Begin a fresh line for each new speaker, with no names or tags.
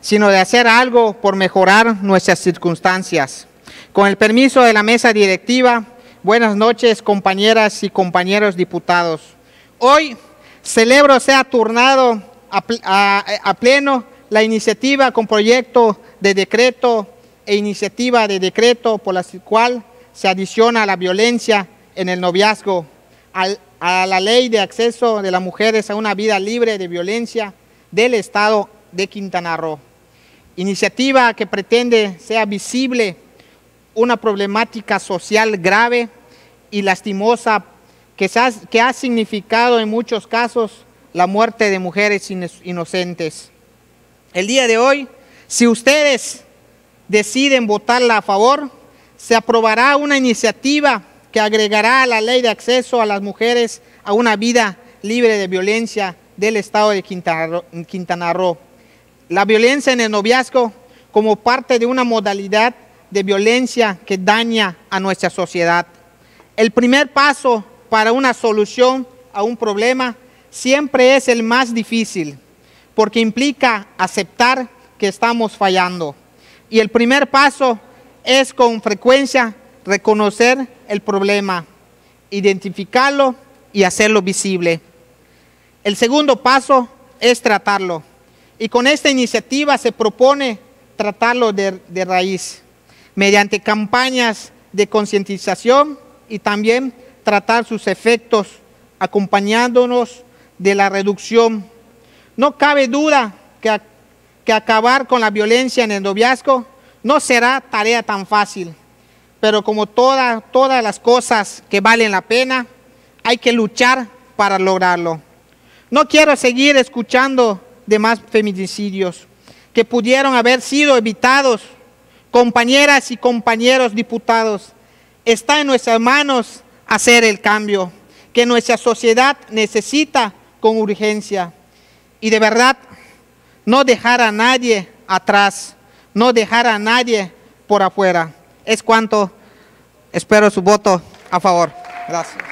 sino de hacer algo por mejorar nuestras circunstancias. Con el permiso de la mesa directiva, buenas noches compañeras y compañeros diputados. Hoy celebro sea turnado a, a, pleno la iniciativa con proyecto de decreto e iniciativa de decreto por la cual se adiciona la violencia en el noviazgo a la ley de acceso de las mujeres a una vida libre de violencia del Estado de Quintana Roo. Iniciativa que pretende sea visible una problemática social grave y lastimosa que, ha, ha significado en muchos casos la muerte de mujeres inocentes. El día de hoy, si ustedes deciden votarla a favor, se aprobará una iniciativa que agregará a la ley de acceso a las mujeres a una vida libre de violencia del Estado de Quintana Roo. La violencia en el noviazgo como parte de una modalidad de violencia que daña a nuestra sociedad. El primer paso para una solución a un problema siempre es el más difícil, porque implica aceptar que estamos fallando. Y el primer paso es con frecuencia reconocer el problema, identificarlo y hacerlo visible. El segundo paso es tratarlo. Y con esta iniciativa se propone tratarlo de, raíz, mediante campañas de concientización y también tratar sus efectos, acompañándonos de la reducción. No cabe duda que, acabar con la violencia en el noviazgo no será tarea tan fácil, pero como todas las cosas que valen la pena, hay que luchar para lograrlo. No quiero seguir escuchando más feminicidios que pudieron haber sido evitados, compañeras y compañeros diputados. Está en nuestras manos hacer el cambio que nuestra sociedad necesita con urgencia. Y de verdad, no dejar a nadie atrás, no dejar a nadie por afuera. Es cuanto espero su voto a favor. Gracias.